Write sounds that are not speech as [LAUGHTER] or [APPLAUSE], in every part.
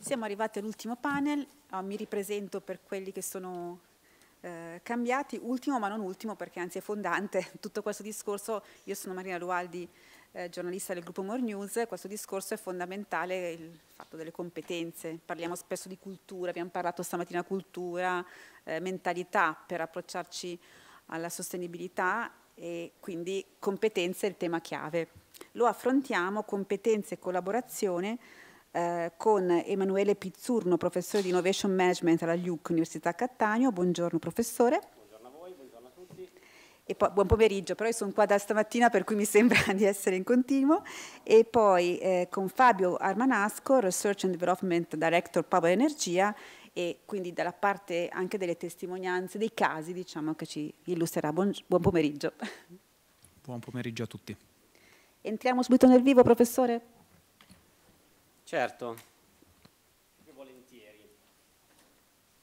Siamo arrivati all'ultimo panel, oh, mi ripresento per quelli che sono eh, cambiati, ultimo ma non ultimo perché anzi è fondante [LAUGHS] tutto questo discorso, io sono Marina Lualdi, eh, giornalista del gruppo More News, questo discorso è fondamentale il fatto delle competenze, parliamo spesso di cultura, abbiamo parlato stamattina cultura, eh, mentalità per approcciarci alla sostenibilità e quindi competenze è il tema chiave. Lo affrontiamo, competenze e collaborazione, eh, con Emanuele Pizzurno, professore di Innovation Management alla LUC Università Cattaneo. Buongiorno professore. Buongiorno a voi, buongiorno a tutti. E poi, buon pomeriggio, però io sono qua da stamattina per cui mi sembra [LAUGHS] di essere in continuo. E poi eh, con Fabio Armanasco, Research and Development Director Power Energia e quindi dalla parte anche delle testimonianze, dei casi diciamo, che ci illustrerà. Buon, buon pomeriggio. Buon pomeriggio a tutti. Entriamo subito nel vivo, professore. Certo. Più volentieri.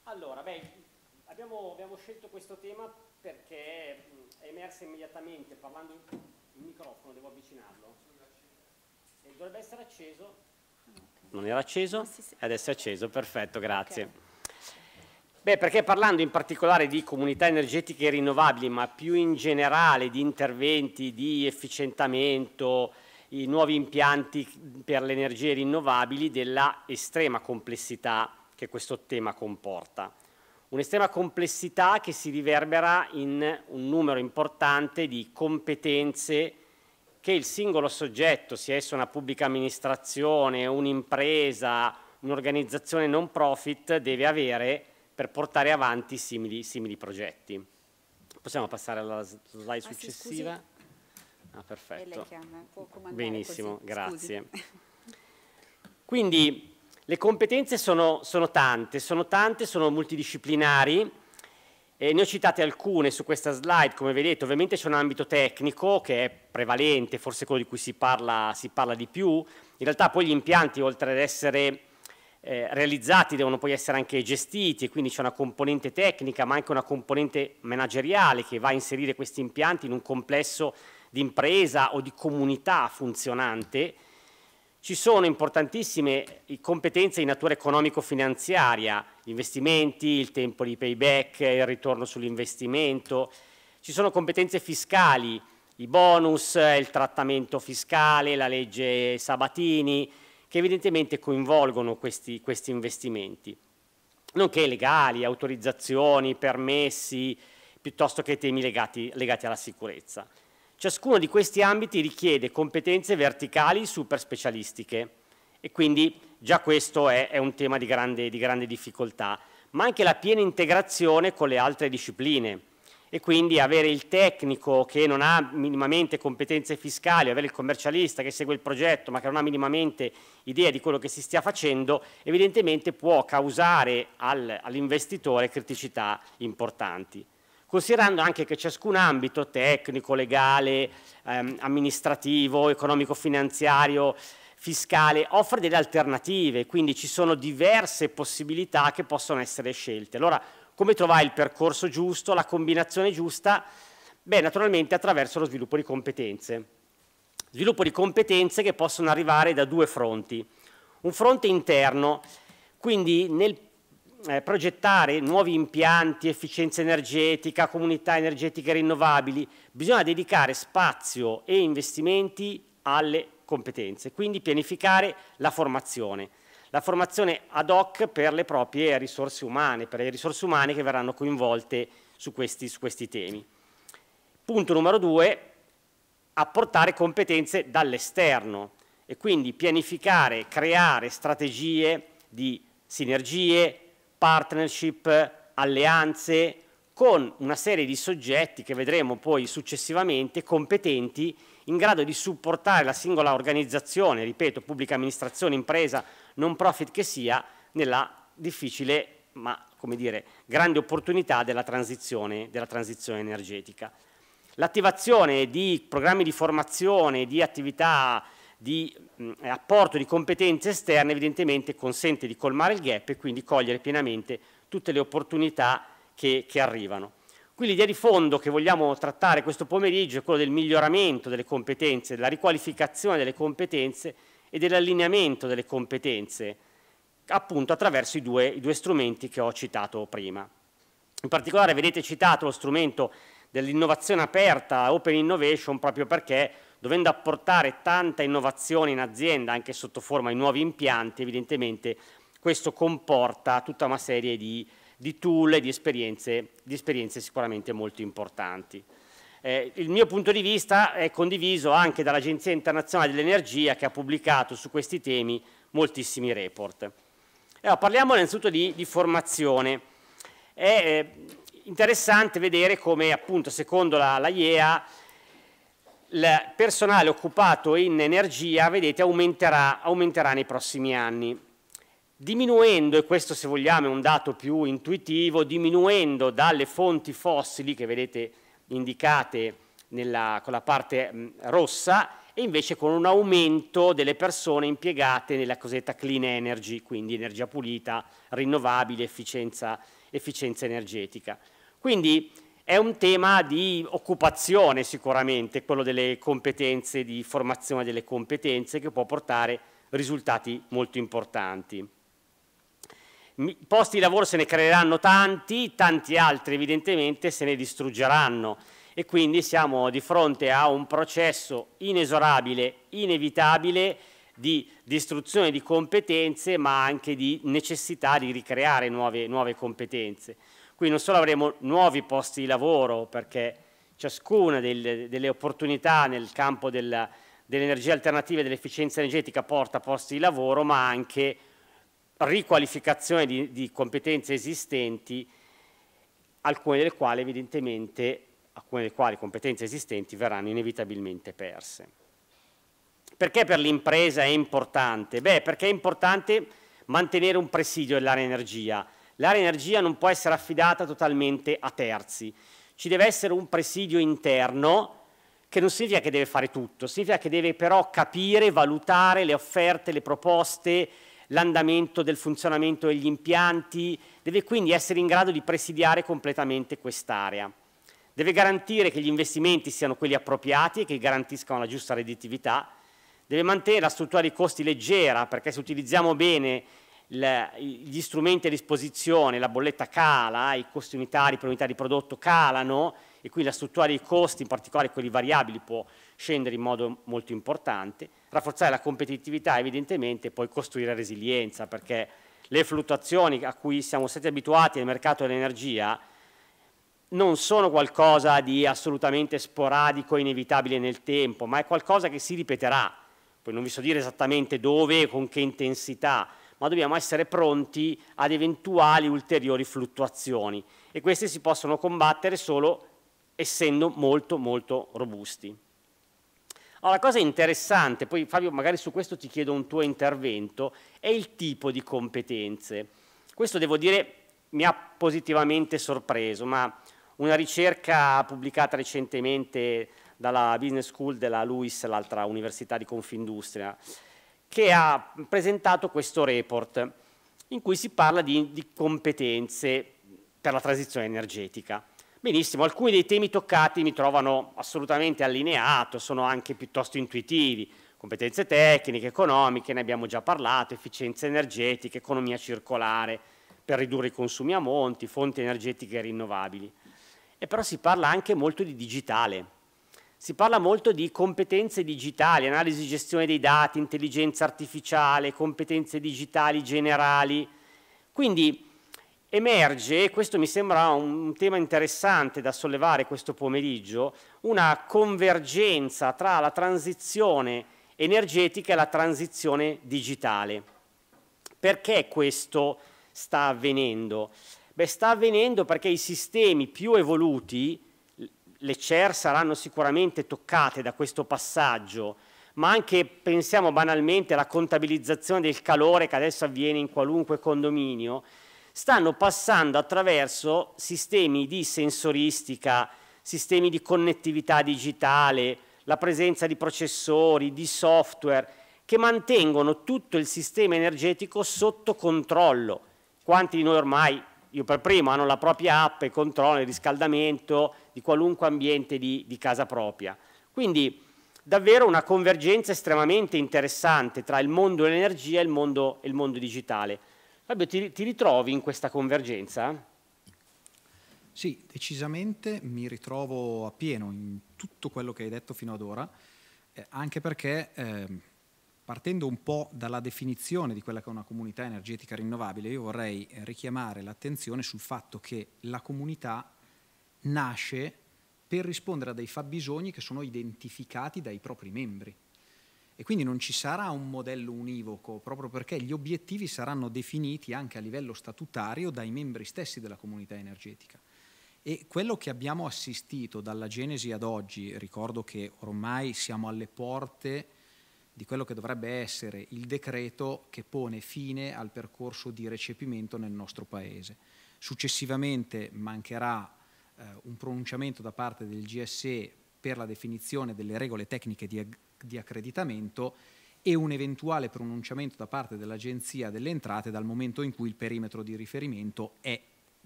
Allora, beh, abbiamo, abbiamo scelto questo tema perché è emersa immediatamente, parlando il microfono, devo avvicinarlo. E dovrebbe essere acceso. Non era acceso? Ah, Adesso è acceso, perfetto, grazie. Okay. Beh, perché parlando in particolare di comunità energetiche rinnovabili, ma più in generale di interventi di efficientamento, i nuovi impianti per le energie rinnovabili della estrema complessità che questo tema comporta. Un'estrema complessità che si riverbera in un numero importante di competenze che il singolo soggetto, sia esso una pubblica amministrazione, un'impresa, un'organizzazione non profit, deve avere per portare avanti simili, simili progetti. Possiamo passare alla slide ah, successiva? Sì, Ah, perfetto. E lei chiama, può comandare Benissimo, così. grazie. Scusi. [LAUGHS] Quindi le competenze sono, sono, tante, sono tante, sono multidisciplinari. Eh, ne ho citate alcune su questa slide, come vedete ovviamente c'è un ambito tecnico che è prevalente, forse quello di cui si parla, si parla di più. In realtà poi gli impianti, oltre ad essere eh, realizzati devono poi essere anche gestiti e quindi c'è una componente tecnica ma anche una componente manageriale che va a inserire questi impianti in un complesso di impresa o di comunità funzionante, ci sono importantissime competenze di natura economico-finanziaria, gli investimenti, il tempo di payback, il ritorno sull'investimento, ci sono competenze fiscali, i bonus, il trattamento fiscale, la legge Sabatini, che evidentemente coinvolgono questi, questi investimenti, nonché legali, autorizzazioni, permessi, piuttosto che temi legati, legati alla sicurezza. Ciascuno di questi ambiti richiede competenze verticali super specialistiche e quindi già questo è, è un tema di grande, di grande difficoltà, ma anche la piena integrazione con le altre discipline e quindi avere il tecnico che non ha minimamente competenze fiscali, avere il commercialista che segue il progetto ma che non ha minimamente idea di quello che si stia facendo, evidentemente può causare all'investitore criticità importanti considerando anche che ciascun ambito tecnico, legale, ehm, amministrativo, economico-finanziario, fiscale offre delle alternative, quindi ci sono diverse possibilità che possono essere scelte. Allora, come trovare il percorso giusto, la combinazione giusta? Beh, naturalmente attraverso lo sviluppo di competenze. Sviluppo di competenze che possono arrivare da due fronti. Un fronte interno, quindi nel eh, progettare nuovi impianti, efficienza energetica, comunità energetiche rinnovabili, bisogna dedicare spazio e investimenti alle competenze, quindi pianificare la formazione. La formazione ad hoc per le proprie risorse umane, per le risorse umane che verranno coinvolte su questi, su questi temi. Punto numero due, apportare competenze dall'esterno e quindi pianificare, creare strategie di sinergie, partnership, alleanze con una serie di soggetti che vedremo poi successivamente competenti in grado di supportare la singola organizzazione, ripeto, pubblica amministrazione, impresa, non profit che sia, nella difficile ma come dire, grande opportunità della transizione, della transizione energetica. L'attivazione di programmi di formazione, di attività di mh, apporto di competenze esterne evidentemente consente di colmare il gap e quindi cogliere pienamente tutte le opportunità che, che arrivano. Qui l'idea di fondo che vogliamo trattare questo pomeriggio è quella del miglioramento delle competenze, della riqualificazione delle competenze e dell'allineamento delle competenze, appunto attraverso i due, i due strumenti che ho citato prima. In particolare vedete citato lo strumento dell'innovazione aperta, Open Innovation, proprio perché dovendo apportare tanta innovazione in azienda anche sotto forma di nuovi impianti, evidentemente questo comporta tutta una serie di, di tool e di esperienze, di esperienze sicuramente molto importanti. Eh, il mio punto di vista è condiviso anche dall'Agenzia Internazionale dell'Energia che ha pubblicato su questi temi moltissimi report. Allora, parliamo innanzitutto di, di formazione. È eh, interessante vedere come appunto secondo la, la IEA il personale occupato in energia, vedete, aumenterà, aumenterà nei prossimi anni diminuendo, e questo se vogliamo è un dato più intuitivo, diminuendo dalle fonti fossili che vedete indicate nella, con la parte mh, mm, rossa e invece con un aumento delle persone impiegate nella cosiddetta clean energy, quindi energia pulita, rinnovabile, efficienza, efficienza energetica. Quindi è un tema di occupazione sicuramente, quello delle competenze, di formazione delle competenze, che può portare risultati molto importanti. Posti di lavoro se ne creeranno tanti, tanti altri evidentemente se ne distruggeranno e quindi siamo di fronte a un processo inesorabile, inevitabile di distruzione di competenze ma anche di necessità di ricreare nuove, nuove competenze. Quindi non solo avremo nuovi posti di lavoro, perché ciascuna delle, delle opportunità nel campo della, delle energie alternative e dell'efficienza energetica porta posti di lavoro, ma anche riqualificazione di, di competenze esistenti, alcune delle quali evidentemente, alcune delle quali competenze esistenti verranno inevitabilmente perse. Perché per l'impresa è importante? Beh, perché è importante mantenere un presidio dell'area energia, L'area energia non può essere affidata totalmente a terzi. Ci deve essere un presidio interno che non significa che deve fare tutto, significa che deve però capire, valutare le offerte, le proposte, l'andamento del funzionamento degli impianti, deve quindi essere in grado di presidiare completamente quest'area. Deve garantire che gli investimenti siano quelli appropriati e che garantiscano la giusta redditività, deve mantenere la struttura dei costi leggera perché se utilizziamo bene la, gli strumenti a disposizione, la bolletta cala, i costi unitari per unità di prodotto calano e quindi la struttura dei costi, in particolare quelli variabili, può scendere in modo molto importante. Rafforzare la competitività evidentemente e poi costruire resilienza perché le fluttuazioni a cui siamo stati abituati nel mercato dell'energia non sono qualcosa di assolutamente sporadico e inevitabile nel tempo, ma è qualcosa che si ripeterà. Poi non vi so dire esattamente dove, e con che intensità, ma dobbiamo essere pronti ad eventuali ulteriori fluttuazioni e queste si possono combattere solo essendo molto molto robusti. Allora, la cosa interessante, poi Fabio magari su questo ti chiedo un tuo intervento, è il tipo di competenze. Questo devo dire mi ha positivamente sorpreso, ma una ricerca pubblicata recentemente dalla Business School della LUIS, l'altra università di Confindustria, che ha presentato questo report in cui si parla di, di competenze per la transizione energetica. Benissimo, alcuni dei temi toccati mi trovano assolutamente allineato, sono anche piuttosto intuitivi, competenze tecniche, economiche, ne abbiamo già parlato, efficienza energetica, economia circolare per ridurre i consumi a monti, fonti energetiche rinnovabili. E però si parla anche molto di digitale, si parla molto di competenze digitali, analisi e gestione dei dati, intelligenza artificiale, competenze digitali generali. Quindi emerge, e questo mi sembra un tema interessante da sollevare questo pomeriggio, una convergenza tra la transizione energetica e la transizione digitale. Perché questo sta avvenendo? Beh, sta avvenendo perché i sistemi più evoluti le CER saranno sicuramente toccate da questo passaggio, ma anche pensiamo banalmente alla contabilizzazione del calore che adesso avviene in qualunque condominio, stanno passando attraverso sistemi di sensoristica, sistemi di connettività digitale, la presenza di processori, di software, che mantengono tutto il sistema energetico sotto controllo. Quanti di noi ormai io per primo, hanno la propria app e controllano il riscaldamento di qualunque ambiente di, di casa propria. Quindi davvero una convergenza estremamente interessante tra il mondo dell'energia e il mondo, il mondo digitale. Fabio, ti, ti, ritrovi in questa convergenza? Sì, decisamente mi ritrovo appieno in tutto quello che hai detto fino ad ora, eh, anche perché... Eh, partendo un po' dalla definizione di quella che è una comunità energetica rinnovabile, io vorrei richiamare l'attenzione sul fatto che la comunità nasce per rispondere a dei fabbisogni che sono identificati dai propri membri. E quindi non ci sarà un modello univoco, proprio perché gli obiettivi saranno definiti anche a livello statutario dai membri stessi della comunità energetica. E quello che abbiamo assistito dalla Genesi ad oggi, ricordo che ormai siamo alle porte di quello che dovrebbe essere il decreto che pone fine al percorso di recepimento nel nostro Paese. Successivamente mancherà eh, un pronunciamento da parte del GSE per la definizione delle regole tecniche di, di accreditamento e un eventuale pronunciamento da parte dell'Agenzia delle Entrate dal momento in cui il perimetro di riferimento è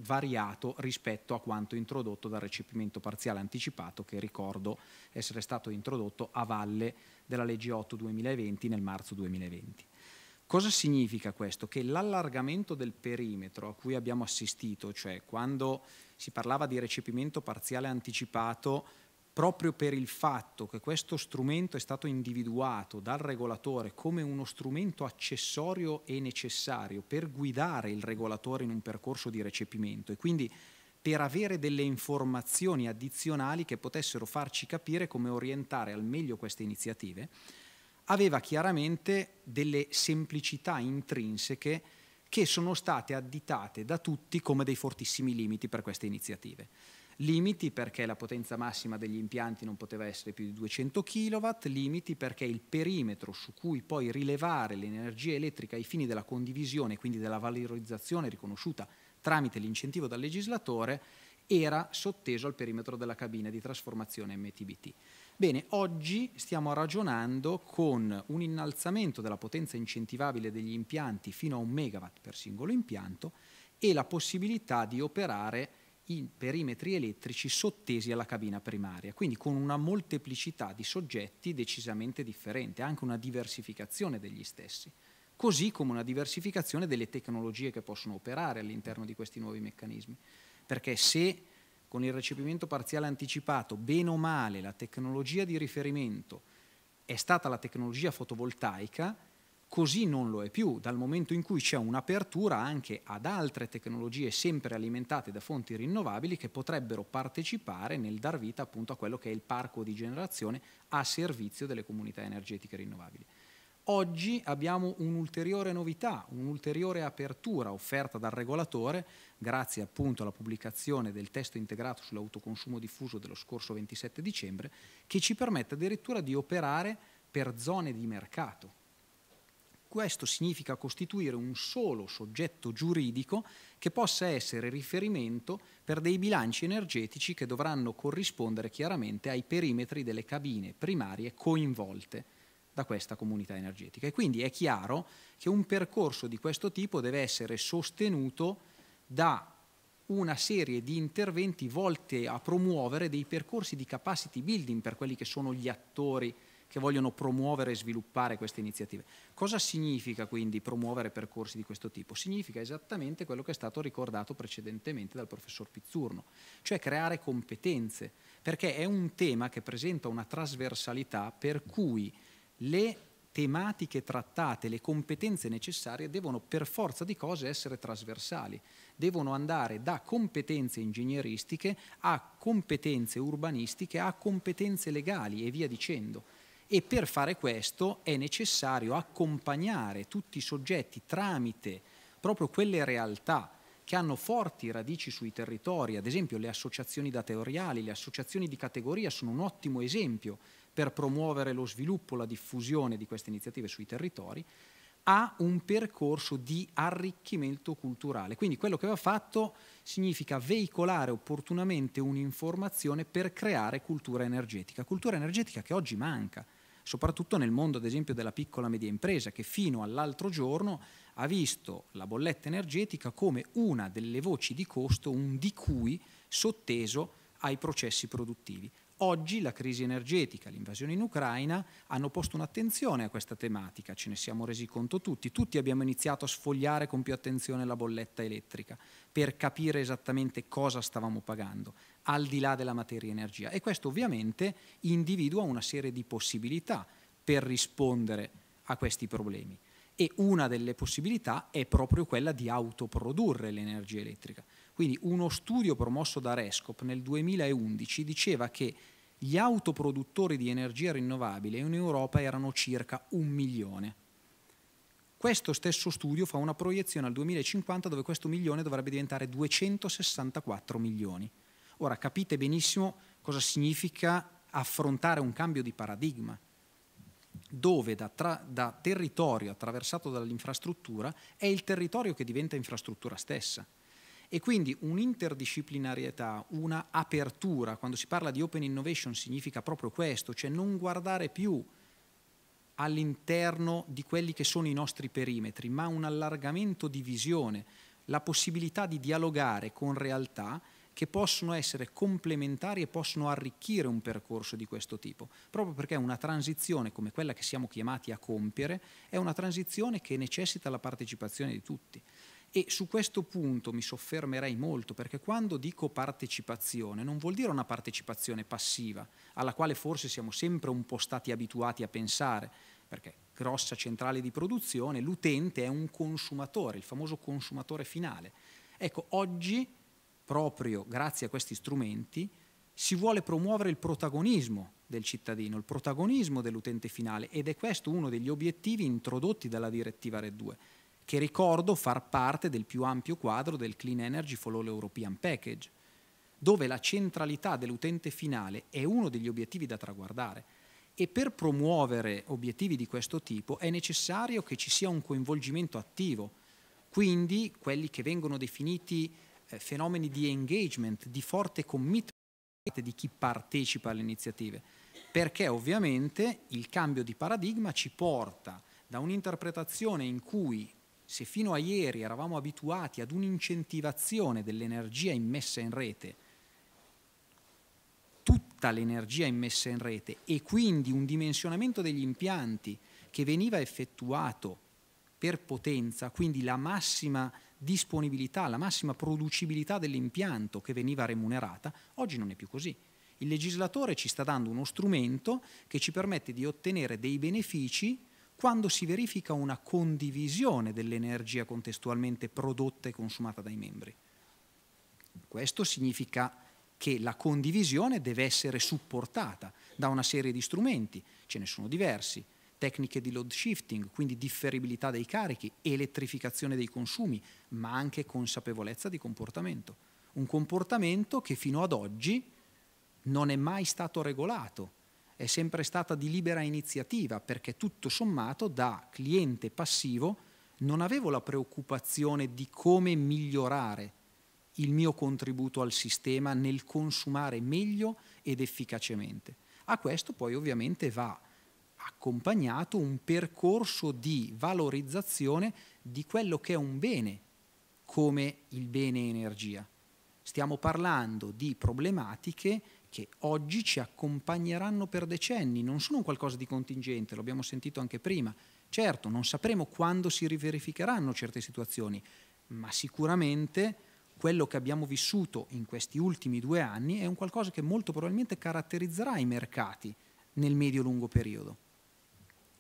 variato rispetto a quanto introdotto dal recepimento parziale anticipato che ricordo essere stato introdotto a valle della legge 8 2020 nel marzo 2020. Cosa significa questo? Che l'allargamento del perimetro a cui abbiamo assistito, cioè quando si parlava di recepimento parziale anticipato, proprio per il fatto che questo strumento è stato individuato dal regolatore come uno strumento accessorio e necessario per guidare il regolatore in un percorso di recepimento e quindi per avere delle informazioni addizionali che potessero farci capire come orientare al meglio queste iniziative, aveva chiaramente delle semplicità intrinseche che sono state additate da tutti come dei fortissimi limiti per queste iniziative. Limiti perché la potenza massima degli impianti non poteva essere più di 200 kW, limiti perché il perimetro su cui poi rilevare l'energia elettrica ai fini della condivisione, quindi della valorizzazione riconosciuta tramite l'incentivo dal legislatore, era sotteso al perimetro della cabina di trasformazione MTBT. Bene, oggi stiamo ragionando con un innalzamento della potenza incentivabile degli impianti fino a un megawatt per singolo impianto e la possibilità di operare in perimetri elettrici sottesi alla cabina primaria, quindi con una molteplicità di soggetti decisamente differente, anche una diversificazione degli stessi così come una diversificazione delle tecnologie che possono operare all'interno di questi nuovi meccanismi. Perché se con il recepimento parziale anticipato, bene o male, la tecnologia di riferimento è stata la tecnologia fotovoltaica, così non lo è più, dal momento in cui c'è un'apertura anche ad altre tecnologie sempre alimentate da fonti rinnovabili che potrebbero partecipare nel dar vita appunto a quello che è il parco di generazione a servizio delle comunità energetiche rinnovabili. Oggi abbiamo un'ulteriore novità, un'ulteriore apertura offerta dal regolatore, grazie appunto alla pubblicazione del testo integrato sull'autoconsumo diffuso dello scorso 27 dicembre, che ci permette addirittura di operare per zone di mercato. Questo significa costituire un solo soggetto giuridico che possa essere riferimento per dei bilanci energetici che dovranno corrispondere chiaramente ai perimetri delle cabine primarie coinvolte da questa comunità energetica. E quindi è chiaro che un percorso di questo tipo deve essere sostenuto da una serie di interventi volte a promuovere dei percorsi di capacity building per quelli che sono gli attori che vogliono promuovere e sviluppare queste iniziative. Cosa significa quindi promuovere percorsi di questo tipo? Significa esattamente quello che è stato ricordato precedentemente dal professor Pizzurno, cioè creare competenze, perché è un tema che presenta una trasversalità per cui le tematiche trattate, le competenze necessarie devono per forza di cose essere trasversali, devono andare da competenze ingegneristiche a competenze urbanistiche, a competenze legali e via dicendo. E per fare questo è necessario accompagnare tutti i soggetti tramite proprio quelle realtà che hanno forti radici sui territori, ad esempio le associazioni datoriali, le associazioni di categoria sono un ottimo esempio per promuovere lo sviluppo, la diffusione di queste iniziative sui territori, ha un percorso di arricchimento culturale. Quindi quello che va fatto significa veicolare opportunamente un'informazione per creare cultura energetica, cultura energetica che oggi manca soprattutto nel mondo ad esempio della piccola e media impresa che fino all'altro giorno ha visto la bolletta energetica come una delle voci di costo, un di cui sotteso ai processi produttivi. Oggi la crisi energetica, l'invasione in Ucraina hanno posto un'attenzione a questa tematica, ce ne siamo resi conto tutti, tutti abbiamo iniziato a sfogliare con più attenzione la bolletta elettrica per capire esattamente cosa stavamo pagando, al di là della materia energia. E questo ovviamente individua una serie di possibilità per rispondere a questi problemi e una delle possibilità è proprio quella di autoprodurre l'energia elettrica. Quindi uno studio promosso da Rescop nel 2011 diceva che gli autoproduttori di energia rinnovabile in Europa erano circa un milione. Questo stesso studio fa una proiezione al 2050 dove questo milione dovrebbe diventare 264 milioni. Ora capite benissimo cosa significa affrontare un cambio di paradigma, dove da, tra, da territorio attraversato dall'infrastruttura è il territorio che diventa infrastruttura stessa. E quindi un'interdisciplinarietà, una apertura, quando si parla di open innovation significa proprio questo, cioè non guardare più all'interno di quelli che sono i nostri perimetri, ma un allargamento di visione, la possibilità di dialogare con realtà che possono essere complementari e possono arricchire un percorso di questo tipo, proprio perché una transizione come quella che siamo chiamati a compiere è una transizione che necessita la partecipazione di tutti. E su questo punto mi soffermerei molto perché quando dico partecipazione non vuol dire una partecipazione passiva, alla quale forse siamo sempre un po' stati abituati a pensare, perché grossa centrale di produzione, l'utente è un consumatore, il famoso consumatore finale. Ecco, oggi, proprio grazie a questi strumenti, si vuole promuovere il protagonismo del cittadino, il protagonismo dell'utente finale ed è questo uno degli obiettivi introdotti dalla direttiva RED 2 che ricordo far parte del più ampio quadro del Clean Energy for All European Package, dove la centralità dell'utente finale è uno degli obiettivi da traguardare e per promuovere obiettivi di questo tipo è necessario che ci sia un coinvolgimento attivo, quindi quelli che vengono definiti eh, fenomeni di engagement, di forte commitment di chi partecipa alle iniziative, perché ovviamente il cambio di paradigma ci porta da un'interpretazione in cui se fino a ieri eravamo abituati ad un'incentivazione dell'energia immessa in rete, tutta l'energia immessa in rete e quindi un dimensionamento degli impianti che veniva effettuato per potenza, quindi la massima disponibilità, la massima producibilità dell'impianto che veniva remunerata, oggi non è più così. Il legislatore ci sta dando uno strumento che ci permette di ottenere dei benefici quando si verifica una condivisione dell'energia contestualmente prodotta e consumata dai membri. Questo significa che la condivisione deve essere supportata da una serie di strumenti, ce ne sono diversi, tecniche di load shifting, quindi differibilità dei carichi, elettrificazione dei consumi, ma anche consapevolezza di comportamento. Un comportamento che fino ad oggi non è mai stato regolato è sempre stata di libera iniziativa perché tutto sommato da cliente passivo non avevo la preoccupazione di come migliorare il mio contributo al sistema nel consumare meglio ed efficacemente. A questo poi ovviamente va accompagnato un percorso di valorizzazione di quello che è un bene come il bene energia. Stiamo parlando di problematiche che oggi ci accompagneranno per decenni, non sono un qualcosa di contingente, l'abbiamo sentito anche prima. Certo, non sapremo quando si riverificheranno certe situazioni, ma sicuramente quello che abbiamo vissuto in questi ultimi due anni è un qualcosa che molto probabilmente caratterizzerà i mercati nel medio-lungo periodo.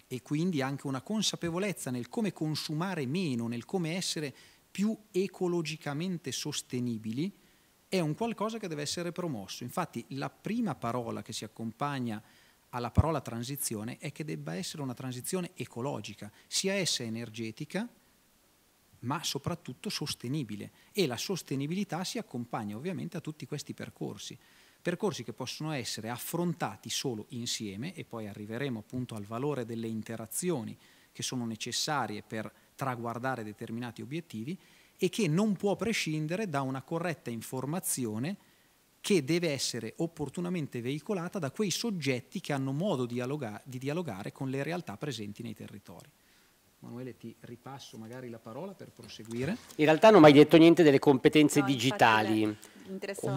E quindi anche una consapevolezza nel come consumare meno, nel come essere più ecologicamente sostenibili, è un qualcosa che deve essere promosso. Infatti la prima parola che si accompagna alla parola transizione è che debba essere una transizione ecologica, sia essa energetica, ma soprattutto sostenibile. E la sostenibilità si accompagna ovviamente a tutti questi percorsi. Percorsi che possono essere affrontati solo insieme e poi arriveremo appunto al valore delle interazioni che sono necessarie per traguardare determinati obiettivi e che non può prescindere da una corretta informazione che deve essere opportunamente veicolata da quei soggetti che hanno modo di dialogare, di dialogare con le realtà presenti nei territori. Emanuele ti ripasso magari la parola per proseguire. In realtà non ho mai detto niente delle competenze no, digitali.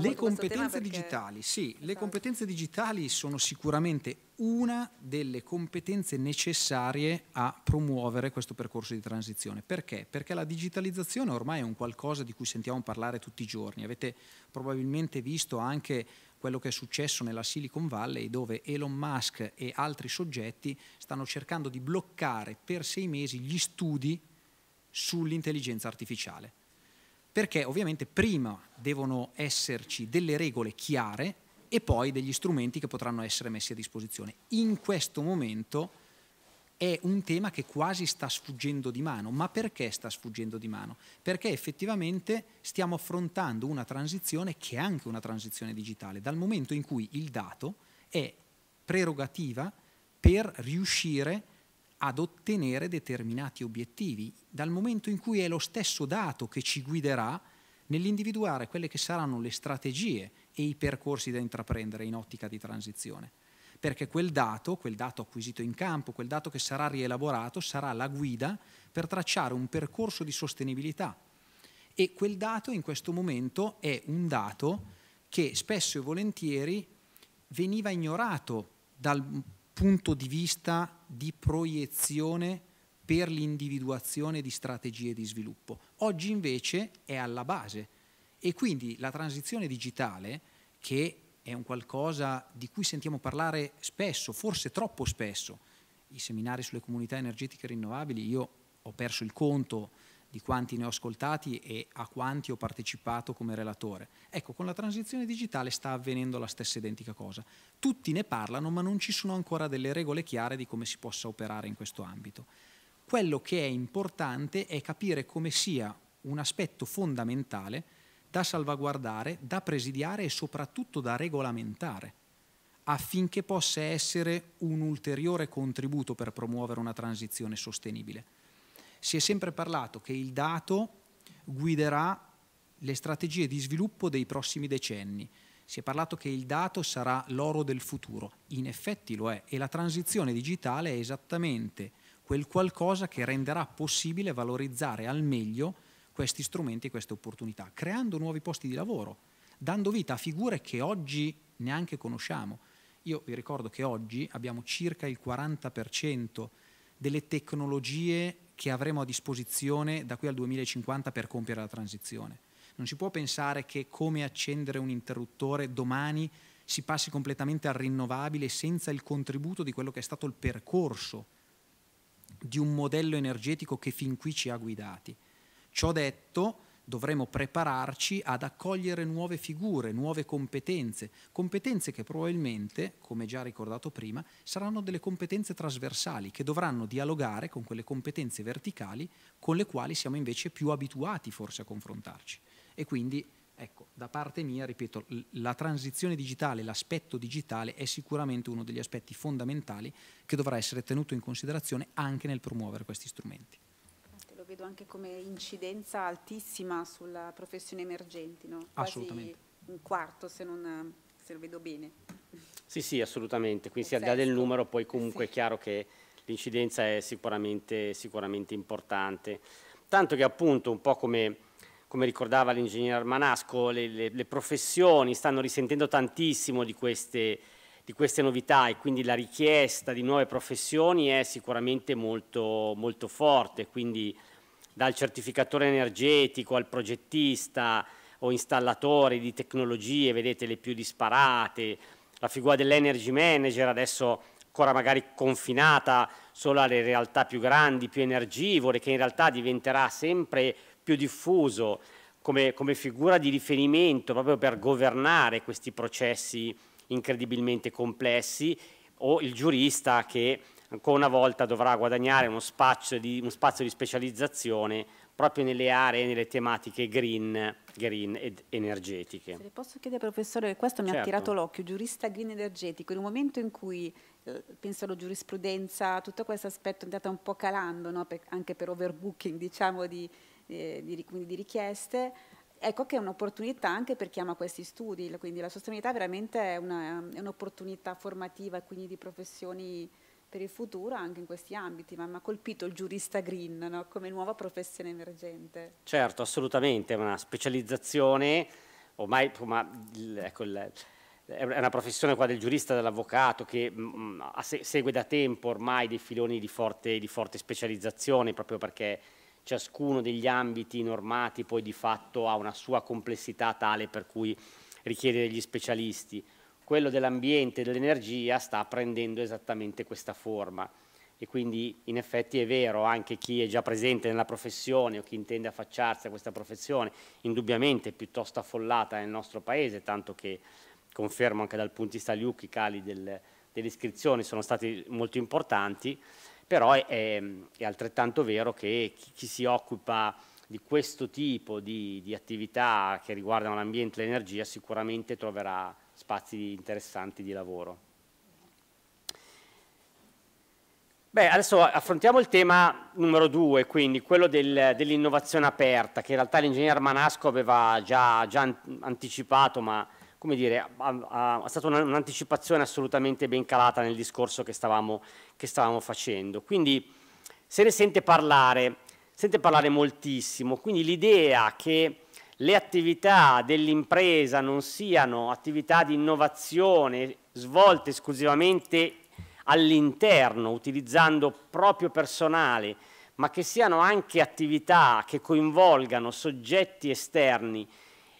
Le competenze digitali, perché... sì, esatto. le competenze digitali sono sicuramente una delle competenze necessarie a promuovere questo percorso di transizione. Perché? Perché la digitalizzazione ormai è un qualcosa di cui sentiamo parlare tutti i giorni. Avete probabilmente visto anche quello che è successo nella Silicon Valley dove Elon Musk e altri soggetti stanno cercando di bloccare per sei mesi gli studi sull'intelligenza artificiale. Perché ovviamente prima devono esserci delle regole chiare e poi degli strumenti che potranno essere messi a disposizione. In questo momento è un tema che quasi sta sfuggendo di mano. Ma perché sta sfuggendo di mano? Perché effettivamente stiamo affrontando una transizione che è anche una transizione digitale, dal momento in cui il dato è prerogativa per riuscire ad ottenere determinati obiettivi, dal momento in cui è lo stesso dato che ci guiderà nell'individuare quelle che saranno le strategie e i percorsi da intraprendere in ottica di transizione perché quel dato, quel dato acquisito in campo, quel dato che sarà rielaborato, sarà la guida per tracciare un percorso di sostenibilità. E quel dato in questo momento è un dato che spesso e volentieri veniva ignorato dal punto di vista di proiezione per l'individuazione di strategie di sviluppo. Oggi invece è alla base e quindi la transizione digitale che è un qualcosa di cui sentiamo parlare spesso, forse troppo spesso. I seminari sulle comunità energetiche rinnovabili, io ho perso il conto di quanti ne ho ascoltati e a quanti ho partecipato come relatore. Ecco, con la transizione digitale sta avvenendo la stessa identica cosa. Tutti ne parlano, ma non ci sono ancora delle regole chiare di come si possa operare in questo ambito. Quello che è importante è capire come sia un aspetto fondamentale da salvaguardare, da presidiare e soprattutto da regolamentare affinché possa essere un ulteriore contributo per promuovere una transizione sostenibile. Si è sempre parlato che il dato guiderà le strategie di sviluppo dei prossimi decenni. Si è parlato che il dato sarà l'oro del futuro. In effetti lo è e la transizione digitale è esattamente quel qualcosa che renderà possibile valorizzare al meglio questi strumenti e queste opportunità, creando nuovi posti di lavoro, dando vita a figure che oggi neanche conosciamo. Io vi ricordo che oggi abbiamo circa il 40% delle tecnologie che avremo a disposizione da qui al 2050 per compiere la transizione. Non si può pensare che come accendere un interruttore domani si passi completamente al rinnovabile senza il contributo di quello che è stato il percorso di un modello energetico che fin qui ci ha guidati. Ciò detto, dovremo prepararci ad accogliere nuove figure, nuove competenze, competenze che probabilmente, come già ricordato prima, saranno delle competenze trasversali che dovranno dialogare con quelle competenze verticali con le quali siamo invece più abituati forse a confrontarci. E quindi, ecco, da parte mia, ripeto, la transizione digitale, l'aspetto digitale è sicuramente uno degli aspetti fondamentali che dovrà essere tenuto in considerazione anche nel promuovere questi strumenti vedo anche come incidenza altissima sulla professione emergenti, no? Assolutamente. Quasi un quarto se, non, se lo vedo bene. Sì, sì, assolutamente. Quindi sì, al di là del numero poi comunque sì. è chiaro che l'incidenza è sicuramente, sicuramente, importante. Tanto che appunto un po' come, come ricordava l'ingegner Manasco, le, le, le, professioni stanno risentendo tantissimo di queste, di queste, novità e quindi la richiesta di nuove professioni è sicuramente molto, molto forte. Quindi dal certificatore energetico al progettista o installatore di tecnologie, vedete le più disparate, la figura dell'energy manager adesso ancora magari confinata solo alle realtà più grandi, più energivore, che in realtà diventerà sempre più diffuso come, come figura di riferimento proprio per governare questi processi incredibilmente complessi, o il giurista che ancora una volta dovrà guadagnare uno spazio di, uno spazio di specializzazione proprio nelle aree nelle tematiche green, green, ed energetiche. Se le posso chiedere, professore, questo mi certo. ha attirato l'occhio, giurista green energetico, in un momento in cui eh, penso alla giurisprudenza, tutto questo aspetto è andato un po' calando, no? per, anche per overbooking diciamo, di, eh, di, di richieste, ecco che è un'opportunità anche per chi ama questi studi, quindi la sostenibilità veramente è un'opportunità formativa, quindi di professioni per il futuro anche in questi ambiti, ma mi ha colpito il giurista green no? come nuova professione emergente. Certo, assolutamente, è una specializzazione, ormai ma, ecco, è una professione del giurista, dell'avvocato che mh, mm, mm, segue da tempo ormai dei filoni di forte, di forte specializzazione proprio perché ciascuno degli ambiti normati poi di fatto ha una sua complessità tale per cui richiede degli specialisti quello dell'ambiente e dell'energia sta prendendo esattamente questa forma e quindi in effetti è vero, anche chi è già presente nella professione o chi intende affacciarsi a questa professione, indubbiamente piuttosto affollata nel nostro paese, tanto che confermo anche dal punto di vista Liuc i cali del, delle iscrizioni sono stati molto importanti, però è, è altrettanto vero che chi, chi, si occupa di questo tipo di, di attività che riguardano l'ambiente e l'energia sicuramente troverà spazi interessanti di lavoro. Beh, adesso affrontiamo il tema numero due, quindi quello del, dell'innovazione aperta, che in realtà l'ingegner Manasco aveva già, già anticipato, ma come dire, è stata un'anticipazione assolutamente ben calata nel discorso che stavamo, che stavamo facendo. Quindi se ne sente parlare, sente parlare moltissimo, quindi l'idea che le attività dell'impresa non siano attività di innovazione svolte esclusivamente all'interno, utilizzando proprio personale, ma che siano anche attività che coinvolgano soggetti esterni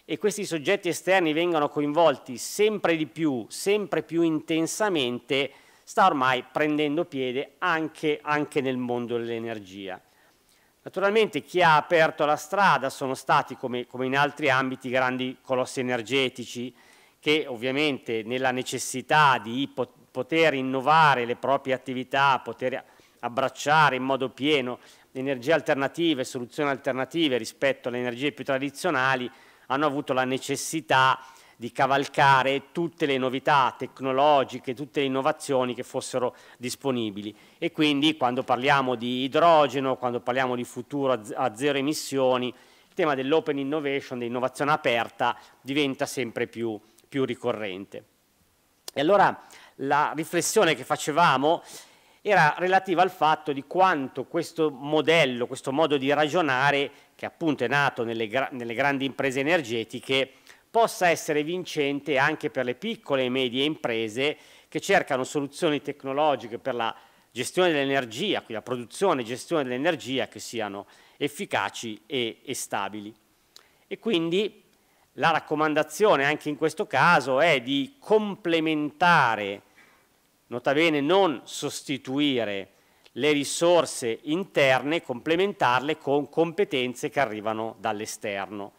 e questi soggetti esterni vengano coinvolti sempre di più, sempre più intensamente, sta ormai prendendo piede anche, anche nel mondo dell'energia. Naturalmente chi ha aperto la strada sono stati, come, come in altri ambiti, grandi colossi energetici che ovviamente nella necessità di poter innovare le proprie attività, poter abbracciare in modo pieno energie alternative, soluzioni alternative rispetto alle energie più tradizionali, hanno avuto la necessità di cavalcare tutte le novità tecnologiche, tutte le innovazioni che fossero disponibili. E quindi quando parliamo di idrogeno, quando parliamo di futuro a zero emissioni, il tema dell'open innovation, dell'innovazione aperta, diventa sempre più, più ricorrente. E allora la riflessione che facevamo era relativa al fatto di quanto questo modello, questo modo di ragionare, che appunto è nato nelle, nelle grandi imprese energetiche, possa essere vincente anche per le piccole e medie imprese che cercano soluzioni tecnologiche per la gestione dell'energia, quindi la produzione e gestione dell'energia che siano efficaci e, e stabili. E quindi la raccomandazione anche in questo caso è di complementare, nota bene non sostituire, le risorse interne, complementarle con competenze che arrivano dall'esterno.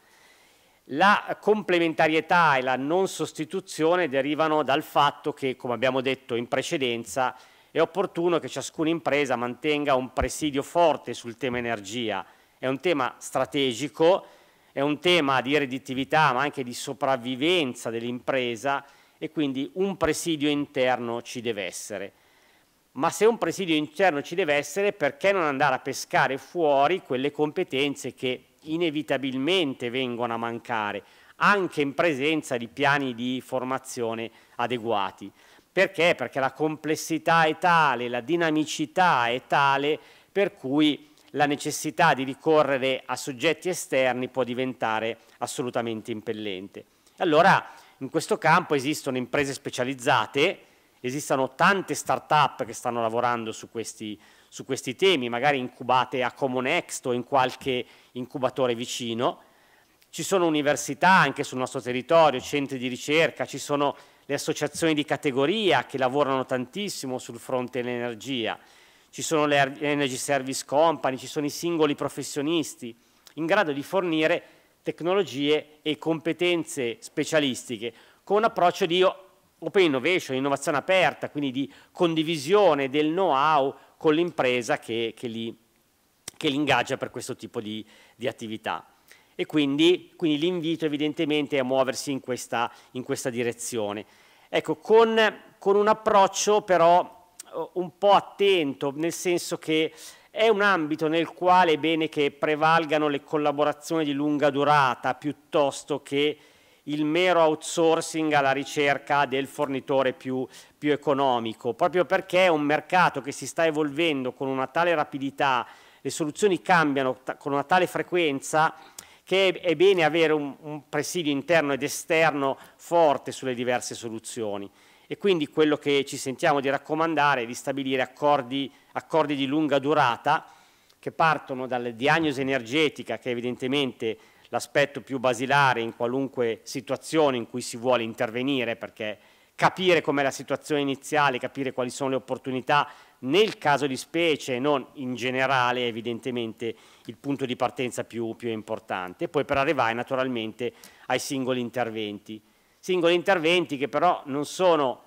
La complementarietà e la non sostituzione derivano dal fatto che, come abbiamo detto in precedenza, è opportuno che ciascuna impresa mantenga un presidio forte sul tema energia. È un tema strategico, è un tema di redditività ma anche di sopravvivenza dell'impresa e quindi un presidio interno ci deve essere. Ma se un presidio interno ci deve essere, perché non andare a pescare fuori quelle competenze che inevitabilmente vengono a mancare, anche in presenza di piani di formazione adeguati. Perché? Perché la complessità è tale, la dinamicità è tale, per cui la necessità di ricorrere a soggetti esterni può diventare assolutamente impellente. Allora, in questo campo esistono imprese specializzate, esistono tante start-up che stanno lavorando su questi, su questi temi, magari incubate a Common Ext o in qualche incubatore vicino. Ci sono università anche sul nostro territorio, centri di ricerca, ci sono le associazioni di categoria che lavorano tantissimo sul fronte dell'energia, ci sono le Energy Service Company, ci sono i singoli professionisti in grado di fornire tecnologie e competenze specialistiche con un approccio di open innovation, innovazione aperta, quindi di condivisione del know-how con l'impresa che, che li che li ingaggia per questo tipo di, di attività. E quindi, quindi l'invito evidentemente è a muoversi in questa, in questa direzione. Ecco, con, con, un approccio però eh, un po' attento, nel senso che è un ambito nel quale è bene che prevalgano le collaborazioni di lunga durata piuttosto che il mero outsourcing alla ricerca del fornitore più, più economico, proprio perché è un mercato che si sta evolvendo con una tale rapidità le soluzioni cambiano con una tale frequenza che è bene avere un, un presidio interno ed esterno forte sulle diverse soluzioni e quindi quello che ci sentiamo di raccomandare è di stabilire accordi, accordi di lunga durata che partono dalla diagnosi energetica, che è evidentemente l'aspetto più basilare in qualunque situazione in cui si vuole intervenire, perché capire com'è la situazione iniziale, capire quali sono le opportunità nel caso di specie, e non in generale, evidentemente il punto di partenza più, più importante, poi per arrivare naturalmente ai singoli interventi. Singoli interventi che però non sono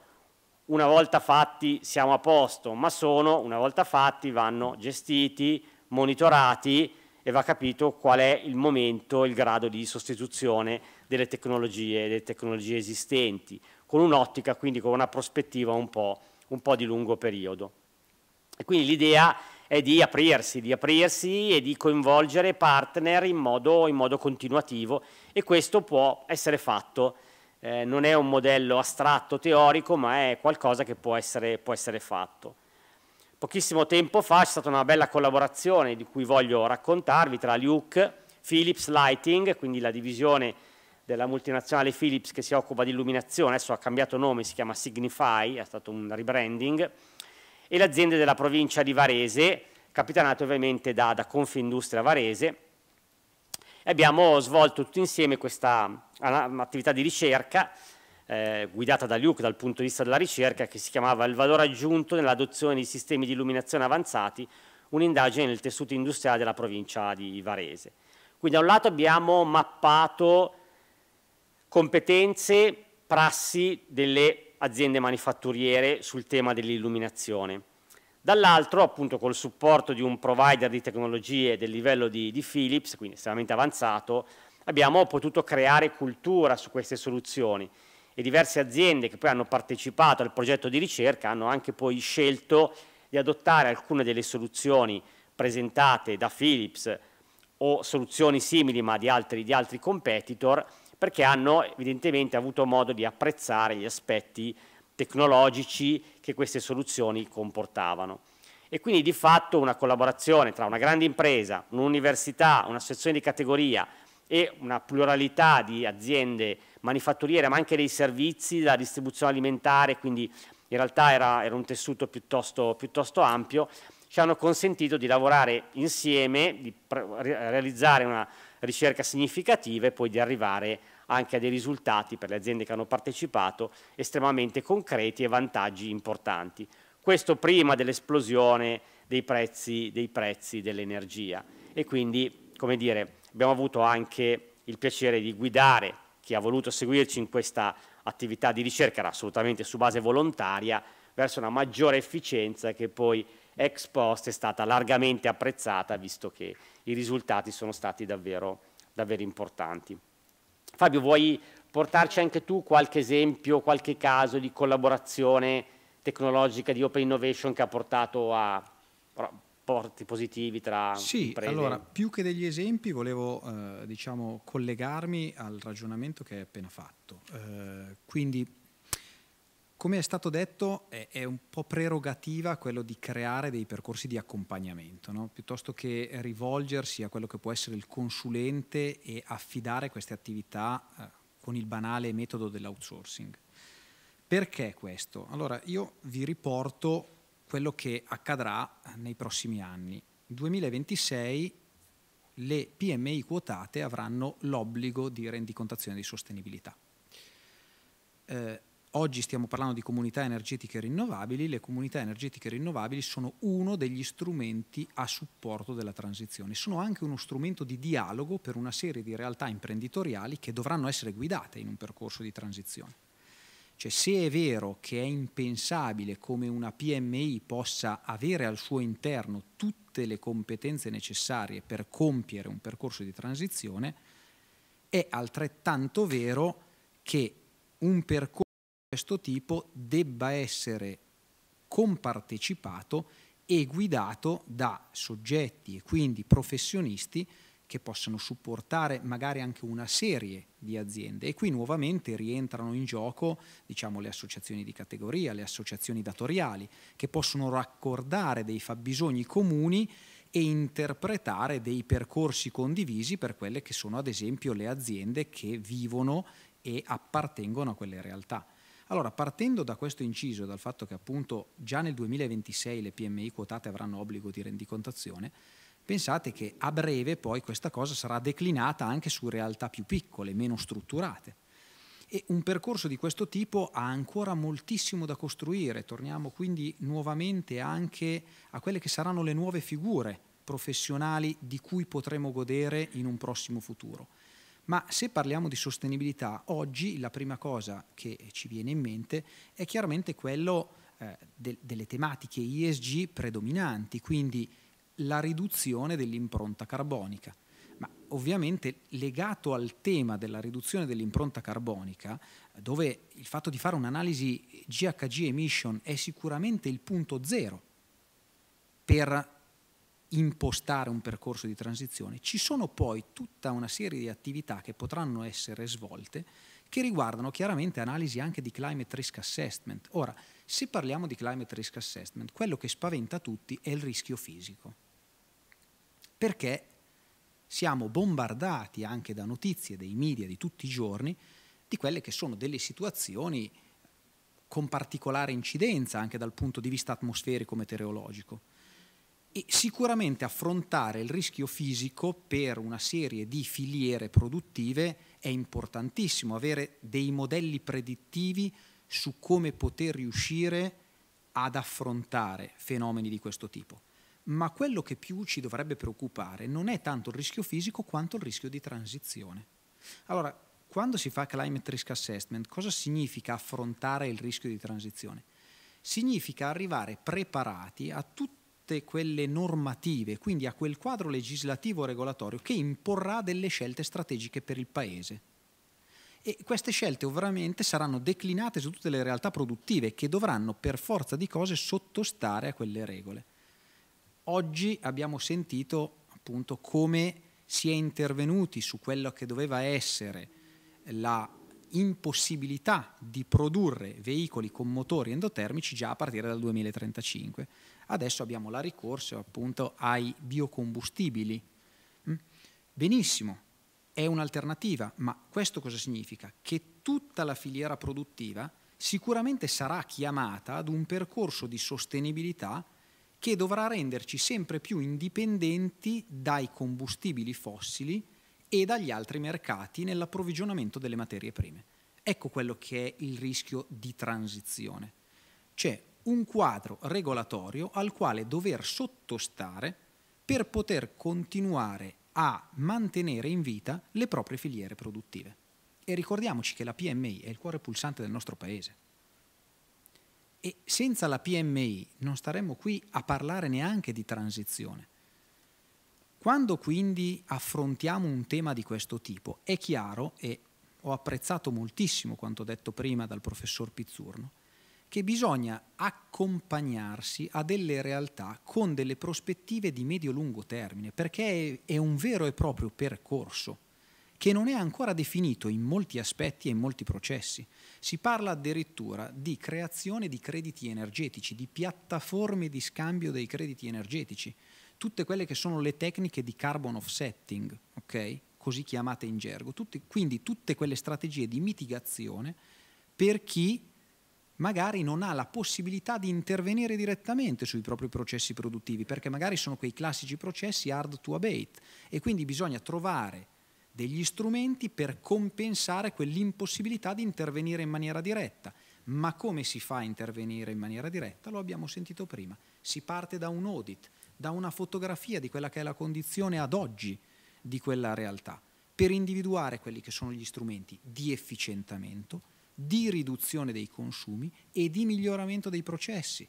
una volta fatti siamo a posto, ma sono una volta fatti vanno gestiti, monitorati e va capito qual è il momento, il grado di sostituzione delle tecnologie, delle tecnologie esistenti, con un'ottica, quindi con una prospettiva un po', un po di lungo periodo. E quindi l'idea è di aprirsi, di aprirsi e di coinvolgere partner in modo, in modo continuativo e questo può essere fatto. Eh, non è un modello astratto, teorico, ma è qualcosa che può essere, può essere fatto. Pochissimo tempo fa c'è stata una bella collaborazione di cui voglio raccontarvi tra Luke, Philips Lighting, quindi la divisione della multinazionale Philips che si occupa di illuminazione, adesso ha cambiato nome, si chiama Signify, è stato un rebranding, e le aziende della provincia di Varese, capitanate ovviamente da, da Confindustria Varese. E Abbiamo svolto tutti insieme questa ah, attività di ricerca eh, guidata da Luke dal punto di vista della ricerca che si chiamava Il valore aggiunto nell'adozione di sistemi di illuminazione avanzati, un'indagine nel tessuto industriale della provincia di Varese. Quindi da un lato abbiamo mappato competenze, prassi delle aziende manifatturiere sul tema dell'illuminazione. Dall'altro, appunto col supporto di un provider di tecnologie del livello di, di Philips, quindi estremamente avanzato, abbiamo potuto creare cultura su queste soluzioni e diverse aziende che poi hanno partecipato al progetto di ricerca hanno anche poi scelto di adottare alcune delle soluzioni presentate da Philips o soluzioni simili ma di altri, di altri competitor perché hanno evidentemente avuto modo di apprezzare gli aspetti tecnologici che queste soluzioni comportavano. E quindi di fatto una collaborazione tra una grande impresa, un'università, un'associazione di categoria e una pluralità di aziende manifatturiere, ma anche dei servizi, della distribuzione alimentare, quindi in realtà era, era un tessuto piuttosto, piuttosto ampio, ci hanno consentito di lavorare insieme, di realizzare una ricerca significativa e poi di arrivare anche a dei risultati per le aziende che hanno partecipato estremamente concreti e vantaggi importanti. Questo prima dell'esplosione dei prezzi, prezzi dell'energia e quindi come dire, abbiamo avuto anche il piacere di guidare chi ha voluto seguirci in questa attività di ricerca, era assolutamente su base volontaria, verso una maggiore efficienza che poi ex post è stata largamente apprezzata, visto che i risultati sono stati davvero, davvero importanti. Fabio, vuoi portarci anche tu qualche esempio, qualche caso di collaborazione tecnologica di open innovation che ha portato a rapporti positivi tra Sì, imprese. allora, più che degli esempi volevo eh, diciamo, collegarmi al ragionamento che hai appena fatto. Eh, quindi, come è stato detto, è, è, un po' prerogativa quello di creare dei percorsi di accompagnamento, no? piuttosto che rivolgersi a quello che può essere il consulente e affidare queste attività eh, con il banale metodo dell'outsourcing. Perché questo? Allora, io vi riporto quello che accadrà nei prossimi anni. 2026 le PMI quotate avranno l'obbligo di rendicontazione di sostenibilità. Eh, oggi stiamo parlando di comunità energetiche rinnovabili, le comunità energetiche rinnovabili sono uno degli strumenti a supporto della transizione, sono anche uno strumento di dialogo per una serie di realtà imprenditoriali che dovranno essere guidate in un percorso di transizione. Cioè, se è vero che è impensabile come una PMI possa avere al suo interno tutte le competenze necessarie per compiere un percorso di transizione, è altrettanto vero che un percorso di questo tipo debba essere compartecipato e guidato da soggetti e quindi professionisti che possano supportare magari anche una serie di aziende e qui nuovamente rientrano in gioco diciamo, le associazioni di categoria, le associazioni datoriali che possono raccordare dei fabbisogni comuni e interpretare dei percorsi condivisi per quelle che sono ad esempio le aziende che vivono e appartengono a quelle realtà. Allora, partendo da questo inciso e dal fatto che appunto già nel 2026 le PMI quotate avranno obbligo di rendicontazione, Pensate che a breve poi questa cosa sarà declinata anche su realtà più piccole, meno strutturate. E un percorso di questo tipo ha ancora moltissimo da costruire. Torniamo quindi nuovamente anche a quelle che saranno le nuove figure professionali di cui potremo godere in un prossimo futuro. Ma se parliamo di sostenibilità, oggi la prima cosa che ci viene in mente è chiaramente quello eh, de delle tematiche ESG predominanti, quindi la riduzione dell'impronta carbonica. Ma ovviamente legato al tema della riduzione dell'impronta carbonica, dove il fatto di fare un'analisi GHG emission è sicuramente il punto zero per impostare un percorso di transizione, ci sono poi tutta una serie di attività che potranno essere svolte che riguardano chiaramente analisi anche di climate risk assessment. Ora, se parliamo di climate risk assessment, quello che spaventa tutti è il rischio fisico perché siamo bombardati anche da notizie dei media di tutti i giorni di quelle che sono delle situazioni con particolare incidenza anche dal punto di vista atmosferico meteorologico. E sicuramente affrontare il rischio fisico per una serie di filiere produttive è importantissimo, avere dei modelli predittivi su come poter riuscire ad affrontare fenomeni di questo tipo ma quello che più ci dovrebbe preoccupare non è tanto il rischio fisico quanto il rischio di transizione. Allora, quando si fa climate risk assessment, cosa significa affrontare il rischio di transizione? Significa arrivare preparati a tutte quelle normative, quindi a quel quadro legislativo regolatorio che imporrà delle scelte strategiche per il Paese. E queste scelte ovviamente saranno declinate su tutte le realtà produttive che dovranno per forza di cose sottostare a quelle regole. Oggi abbiamo sentito appunto come si è intervenuti su quello che doveva essere la impossibilità di produrre veicoli con motori endotermici già a partire dal 2035. Adesso abbiamo la ricorso appunto ai biocombustibili. Mm? Benissimo, è un'alternativa, ma questo cosa significa? Che tutta la filiera produttiva sicuramente sarà chiamata ad un percorso di sostenibilità che dovrà renderci sempre più indipendenti dai combustibili fossili e dagli altri mercati nell'approvvigionamento delle materie prime. Ecco quello che è il rischio di transizione. C'è un quadro regolatorio al quale dover sottostare per poter continuare a mantenere in vita le proprie filiere produttive. E ricordiamoci che la PMI è il cuore pulsante del nostro paese. E senza la PMI non staremmo qui a parlare neanche di transizione. Quando quindi affrontiamo un tema di questo tipo, è chiaro, e ho apprezzato moltissimo quanto detto prima dal professor Pizzurno, che bisogna accompagnarsi a delle realtà con delle prospettive di medio-lungo termine, perché è un vero e proprio percorso che non è ancora definito in molti aspetti e in molti processi. Si parla addirittura di creazione di crediti energetici, di piattaforme di scambio dei crediti energetici, tutte quelle che sono le tecniche di carbon offsetting, okay? così chiamate in gergo, tutte, quindi tutte quelle strategie di mitigazione per chi magari non ha la possibilità di intervenire direttamente sui propri processi produttivi, perché magari sono quei classici processi hard to abate e quindi bisogna trovare degli strumenti per compensare quell'impossibilità di intervenire in maniera diretta. Ma come si fa a intervenire in maniera diretta? Lo abbiamo sentito prima. Si parte da un audit, da una fotografia di quella che è la condizione ad oggi di quella realtà, per individuare quelli che sono gli strumenti di efficientamento, di riduzione dei consumi e di miglioramento dei processi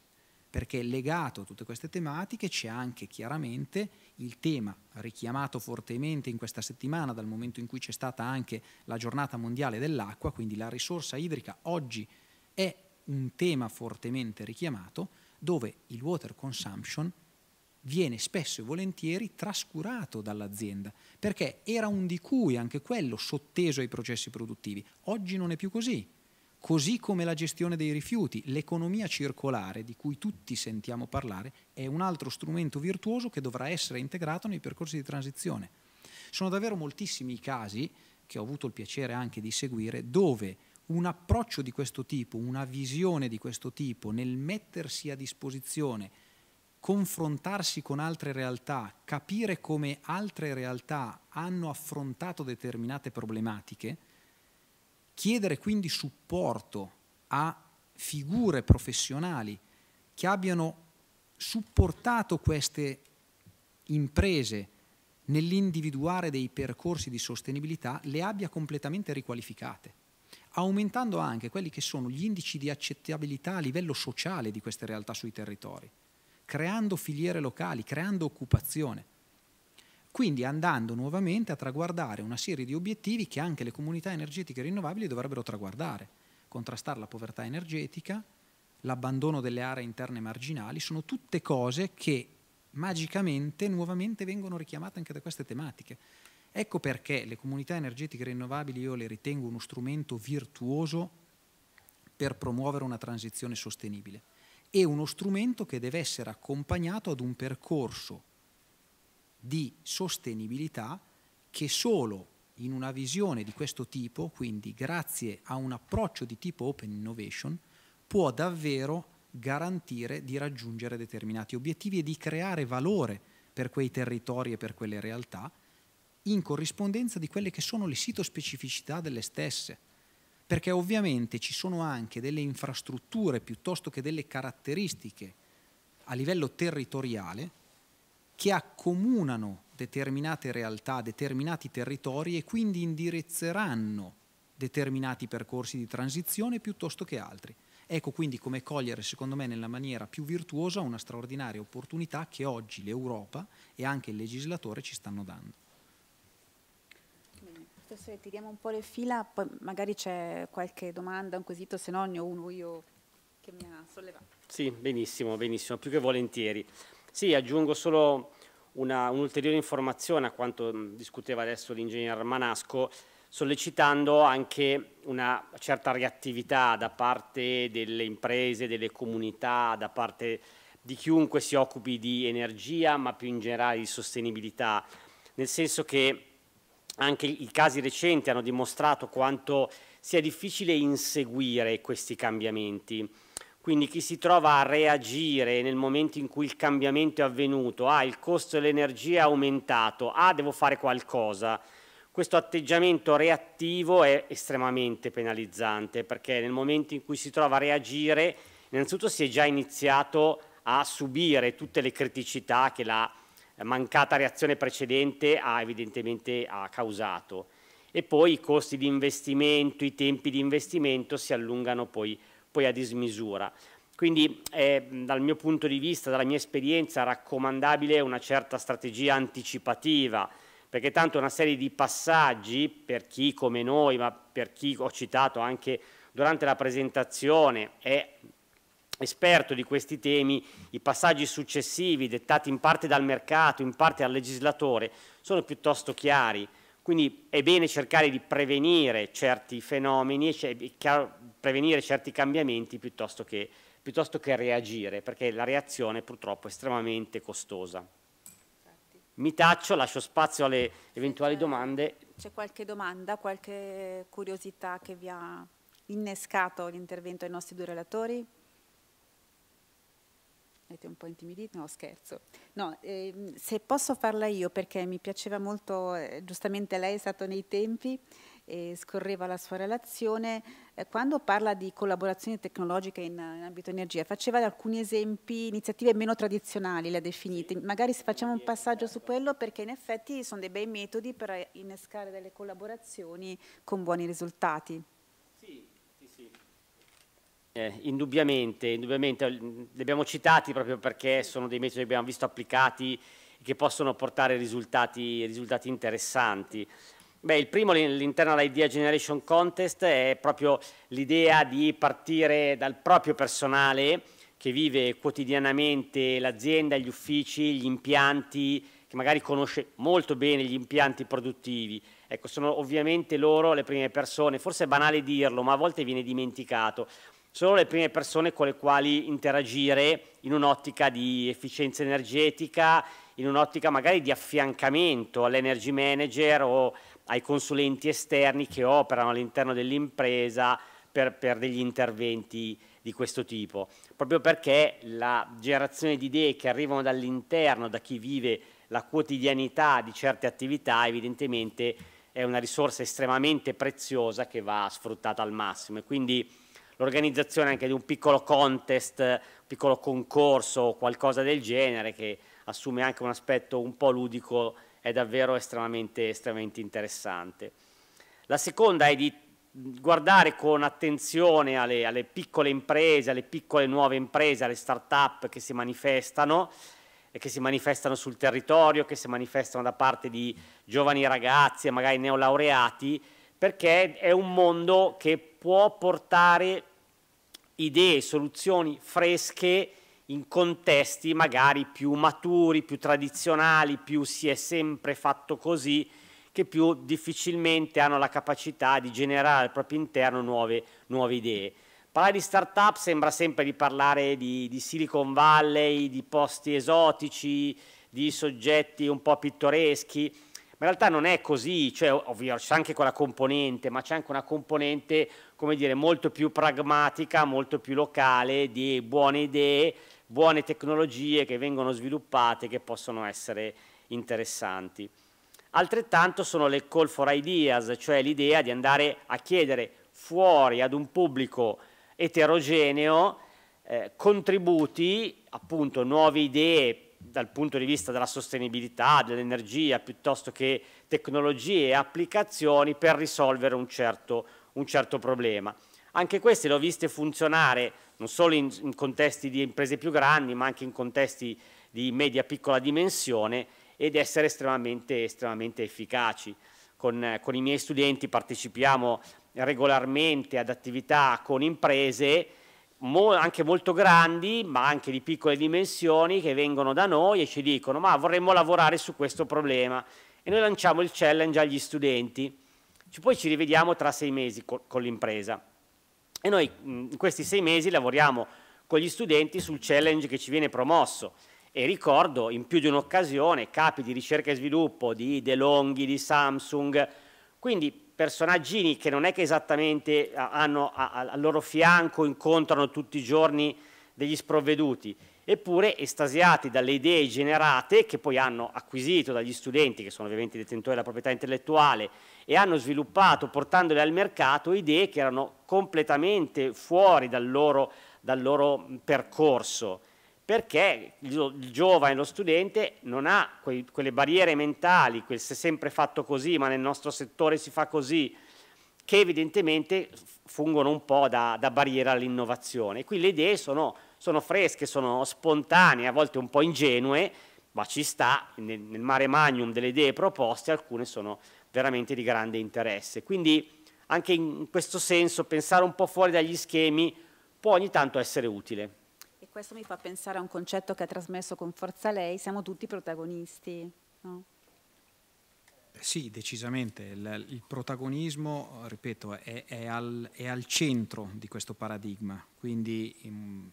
perché legato a tutte queste tematiche c'è anche chiaramente il tema richiamato fortemente in questa settimana dal momento in cui c'è stata anche la giornata mondiale dell'acqua, quindi la risorsa idrica oggi è un tema fortemente richiamato dove il water consumption viene spesso e volentieri trascurato dall'azienda, perché era un di cui anche quello sotteso ai processi produttivi. Oggi non è più così Così come la gestione dei rifiuti, l'economia circolare di cui tutti sentiamo parlare è un altro strumento virtuoso che dovrà essere integrato nei percorsi di transizione. Sono davvero moltissimi i casi che ho avuto il piacere anche di seguire dove un approccio di questo tipo, una visione di questo tipo nel mettersi a disposizione, confrontarsi con altre realtà, capire come altre realtà hanno affrontato determinate problematiche, Chiedere quindi supporto a figure professionali che abbiano supportato queste imprese nell'individuare dei percorsi di sostenibilità le abbia completamente riqualificate, aumentando anche quelli che sono gli indici di accettabilità a livello sociale di queste realtà sui territori, creando filiere locali, creando occupazione quindi andando nuovamente a traguardare una serie di obiettivi che anche le comunità energetiche rinnovabili dovrebbero traguardare, contrastare la povertà energetica, l'abbandono delle aree interne marginali, sono tutte cose che magicamente nuovamente vengono richiamate anche da queste tematiche. Ecco perché le comunità energetiche rinnovabili io le ritengo uno strumento virtuoso per promuovere una transizione sostenibile e uno strumento che deve essere accompagnato ad un percorso di sostenibilità che solo in una visione di questo tipo, quindi grazie a un approccio di tipo open innovation, può davvero garantire di raggiungere determinati obiettivi e di creare valore per quei territori e per quelle realtà in corrispondenza di quelle che sono le sito-specificità delle stesse. Perché ovviamente ci sono anche delle infrastrutture piuttosto che delle caratteristiche a livello territoriale che accomunano determinate realtà, determinati territori e quindi indirizzeranno determinati percorsi di transizione piuttosto che altri. Ecco quindi come cogliere, secondo me, nella maniera più virtuosa una straordinaria opportunità che oggi l'Europa e anche il legislatore ci stanno dando. Professore, tiriamo un po' le fila, poi magari c'è qualche domanda, un quesito, se no ne ho uno io che mi ha sollevato. Sì, benissimo, benissimo, più che volentieri. Sì, aggiungo solo un'ulteriore informazione a quanto discuteva adesso l'ingegner Manasco, sollecitando anche una certa reattività da parte delle imprese, delle comunità, da parte di chiunque si occupi di energia, ma più in generale di sostenibilità, nel senso che anche i casi recenti hanno dimostrato quanto sia difficile inseguire questi cambiamenti quindi chi si trova a reagire nel momento in cui il cambiamento è avvenuto, ah il costo dell'energia è aumentato, ah devo fare qualcosa, questo atteggiamento reattivo è estremamente penalizzante perché nel momento in cui si trova a reagire, innanzitutto si è già iniziato a subire tutte le criticità che la mancata reazione precedente ha evidentemente ha causato e poi i costi di investimento, i tempi di investimento si allungano poi poi a dismisura. Quindi eh, dal mio punto di vista, dalla mia esperienza, raccomandabile una certa strategia anticipativa, perché tanto una serie di passaggi, per chi come noi, ma per chi ho citato anche durante la presentazione, è esperto di questi temi, i passaggi successivi, dettati in parte dal mercato, in parte dal legislatore, sono piuttosto chiari. Quindi è bene cercare di prevenire certi fenomeni, cioè, prevenire certi cambiamenti piuttosto che, piuttosto che reagire, perché la reazione purtroppo è estremamente costosa. Mi taccio, lascio spazio alle eventuali eh, domande. C'è qualche domanda, qualche curiosità che vi ha innescato l'intervento dei nostri due relatori? Siete un po' intimiditi? No, scherzo. No, eh, se posso farla io, perché mi piaceva molto, eh, giustamente lei è stato nei tempi, e scorreva la sua relazione, eh, quando parla di collaborazione tecnologica in, in, ambito energia, faceva alcuni esempi, iniziative meno tradizionali, le ha definite. Magari se facciamo un passaggio su certo. quello perché in effetti sono dei bei metodi per innescare delle collaborazioni con buoni risultati. Eh, indubbiamente, indubbiamente, li abbiamo citati proprio perché sono dei metodi che abbiamo visto applicati e che possono portare risultati, risultati interessanti. Beh, il primo all'interno dell'Idea Generation Contest è proprio l'idea di partire dal proprio personale che vive quotidianamente l'azienda, gli uffici, gli impianti, che magari conosce molto bene gli impianti produttivi. Ecco, sono ovviamente loro le prime persone, forse è banale dirlo, ma a volte viene dimenticato, sono le prime persone con le quali interagire in un'ottica di efficienza energetica, in un'ottica magari di affiancamento all'energy manager o ai consulenti esterni che operano all'interno dell'impresa per, per, degli interventi di questo tipo, proprio perché la generazione di idee che arrivano dall'interno, da chi vive la quotidianità di certe attività, evidentemente è una risorsa estremamente preziosa che va sfruttata al massimo e quindi l'organizzazione anche di un piccolo contest, un piccolo concorso o qualcosa del genere che assume anche un aspetto un po' ludico è davvero estremamente, estremamente interessante. La seconda è di guardare con attenzione alle, alle, piccole imprese, alle piccole nuove imprese, alle start-up che si manifestano e che si manifestano sul territorio, che si manifestano da parte di giovani ragazzi e magari neolaureati, perché è un mondo che può portare idee, soluzioni fresche in contesti magari più maturi, più tradizionali, più si è sempre fatto così, che più difficilmente hanno la capacità di generare al proprio interno nuove, nuove idee. Parlare di startup sembra sempre di parlare di, di, Silicon Valley, di posti esotici, di soggetti un po' pittoreschi, ma in realtà non è così, cioè ovvio c'è anche quella componente, ma c'è anche una componente, come dire, molto più pragmatica, molto più locale, di buone idee buone tecnologie che vengono sviluppate che possono essere interessanti. Altrettanto sono le call for ideas, cioè l'idea di andare a chiedere fuori ad un pubblico eterogeneo eh, contributi, appunto nuove idee dal punto di vista della sostenibilità, dell'energia, piuttosto che tecnologie e applicazioni per risolvere un certo, un certo problema. Anche queste le ho viste funzionare non solo in, in contesti di imprese più grandi, ma anche in contesti di media-piccola dimensione ed essere estremamente, estremamente efficaci. Con, con, i miei studenti partecipiamo regolarmente ad attività con imprese mo, anche molto grandi ma anche di piccole dimensioni che vengono da noi e ci dicono ma vorremmo lavorare su questo problema e noi lanciamo il challenge agli studenti. poi ci rivediamo tra sei mesi co, con l'impresa. E noi mm, in questi sei mesi lavoriamo con gli studenti sul challenge che ci viene promosso. E ricordo in più di un'occasione capi di ricerca e sviluppo di De Longhi, di Samsung, quindi personaggini che non è che esattamente hanno al loro fianco, incontrano tutti i giorni degli sprovveduti, eppure estasiati dalle idee generate che poi hanno acquisito dagli studenti, che sono ovviamente i detentori della proprietà intellettuale, e hanno sviluppato, portandole al mercato, idee che erano completamente fuori dal loro, dal loro percorso perché il giovane, lo studente, non ha quei, quelle barriere mentali, quel se è sempre fatto così, ma nel nostro settore si fa così, che evidentemente fungono un po' da, da barriera all'innovazione. Qui le idee sono, sono, fresche, sono spontanee, a volte un po' ingenue, ma ci sta, nel, nel mare magnum delle idee proposte alcune sono, veramente di grande interesse. Quindi anche in questo senso pensare un po' fuori dagli schemi può ogni tanto essere utile. E questo mi fa pensare a un concetto che ha trasmesso con forza lei, siamo tutti protagonisti. No? Sì, decisamente. Il, il, protagonismo, ripeto, è, è, al, è, al, centro di questo paradigma. Quindi mm,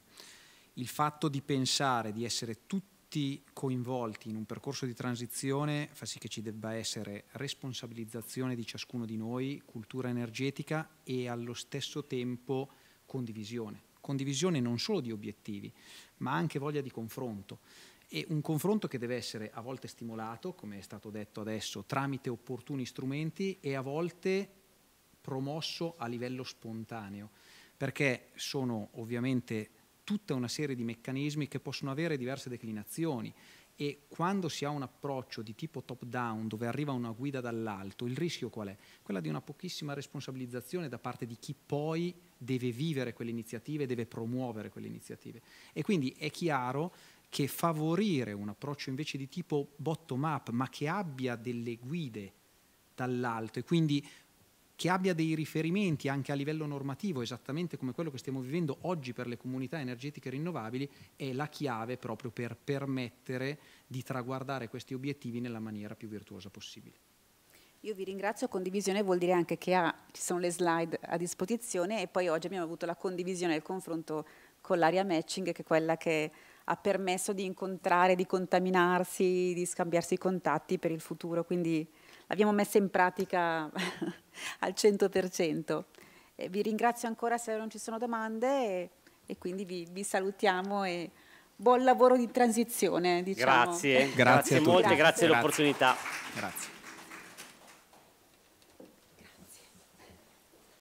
il fatto di pensare di essere tutti tutti coinvolti in un percorso di transizione fa sì che ci debba essere responsabilizzazione di ciascuno di noi, cultura energetica e allo stesso tempo condivisione. Condivisione non solo di obiettivi, ma anche voglia di confronto. E un confronto che deve essere a volte stimolato, come è stato detto adesso, tramite opportuni strumenti e a volte promosso a livello spontaneo, perché sono ovviamente tutta una serie di meccanismi che possono avere diverse declinazioni e quando si ha un approccio di tipo top down dove arriva una guida dall'alto, il rischio qual è? Quella di una pochissima responsabilizzazione da parte di chi poi deve vivere quelle iniziative, deve promuovere quelle iniziative. E quindi è chiaro che favorire un approccio invece di tipo bottom up, ma che abbia delle guide dall'alto e quindi che abbia dei riferimenti anche a livello normativo, esattamente come quello che stiamo vivendo oggi per le comunità energetiche rinnovabili, è la chiave proprio per permettere di traguardare questi obiettivi nella maniera più virtuosa possibile. Io vi ringrazio, condivisione vuol dire anche che ha, ci sono le slide a disposizione e poi oggi abbiamo avuto la condivisione e il confronto con l'area matching che è quella che ha permesso di incontrare, di contaminarsi, di scambiarsi i contatti per il futuro, quindi l'abbiamo messa in pratica al 100%. Eh, vi ringrazio ancora se non ci sono domande e, e quindi vi, vi salutiamo e buon lavoro di transizione. Diciamo. Grazie, grazie, grazie molte, grazie, grazie. l'opportunità. Grazie.